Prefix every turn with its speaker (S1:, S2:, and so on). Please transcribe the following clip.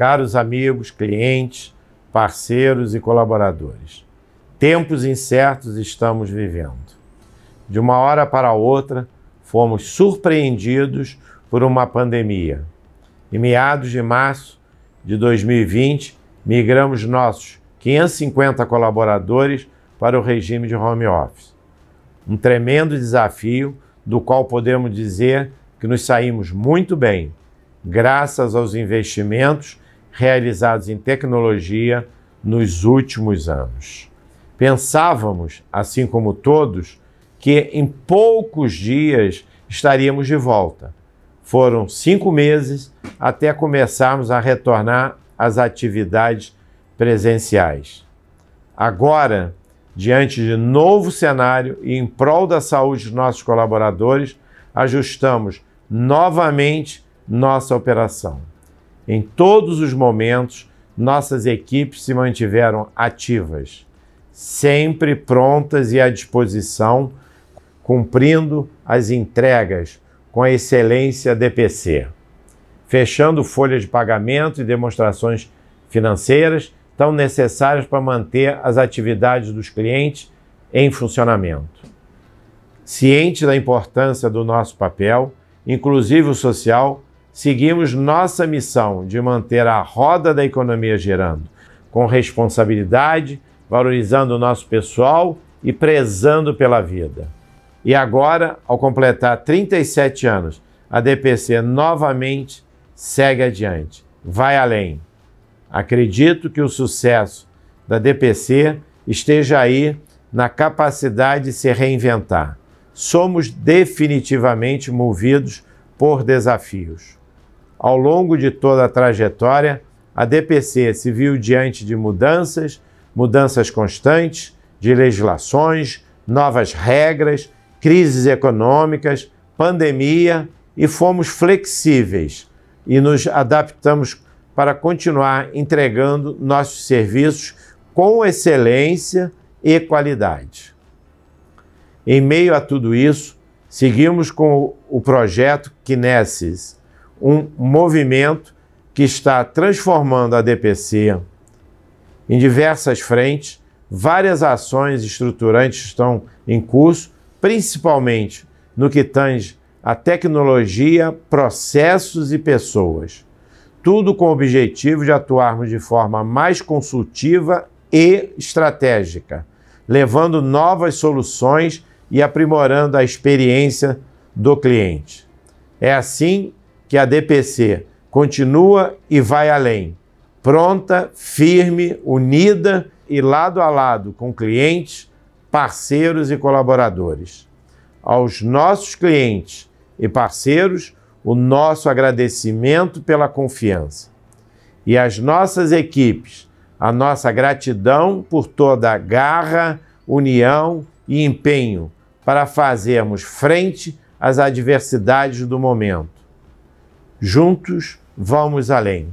S1: caros amigos, clientes, parceiros e colaboradores. Tempos incertos estamos vivendo. De uma hora para outra, fomos surpreendidos por uma pandemia. Em meados de março de 2020, migramos nossos 550 colaboradores para o regime de home office. Um tremendo desafio, do qual podemos dizer que nos saímos muito bem, graças aos investimentos realizados em tecnologia nos últimos anos. Pensávamos, assim como todos, que em poucos dias estaríamos de volta. Foram cinco meses até começarmos a retornar às atividades presenciais. Agora, diante de novo cenário e em prol da saúde dos nossos colaboradores, ajustamos novamente nossa operação. Em todos os momentos, nossas equipes se mantiveram ativas, sempre prontas e à disposição, cumprindo as entregas com a excelência DPC, fechando folhas de pagamento e demonstrações financeiras tão necessárias para manter as atividades dos clientes em funcionamento. Ciente da importância do nosso papel, inclusive o social, seguimos nossa missão de manter a roda da economia girando, com responsabilidade, valorizando o nosso pessoal e prezando pela vida. E agora, ao completar 37 anos, a DPC novamente segue adiante, vai além. Acredito que o sucesso da DPC esteja aí na capacidade de se reinventar. Somos definitivamente movidos por desafios. Ao longo de toda a trajetória, a DPC se viu diante de mudanças, mudanças constantes de legislações, novas regras, crises econômicas, pandemia e fomos flexíveis e nos adaptamos para continuar entregando nossos serviços com excelência e qualidade. Em meio a tudo isso, seguimos com o projeto Kinesis, um movimento que está transformando a DPC em diversas frentes. Várias ações estruturantes estão em curso, principalmente no que tange a tecnologia, processos e pessoas. Tudo com o objetivo de atuarmos de forma mais consultiva e estratégica, levando novas soluções e aprimorando a experiência do cliente. É assim que a DPC continua e vai além, pronta, firme, unida e lado a lado com clientes, parceiros e colaboradores. Aos nossos clientes e parceiros, o nosso agradecimento pela confiança. E às nossas equipes, a nossa gratidão por toda a garra, união e empenho para fazermos frente às adversidades do momento. Juntos vamos além.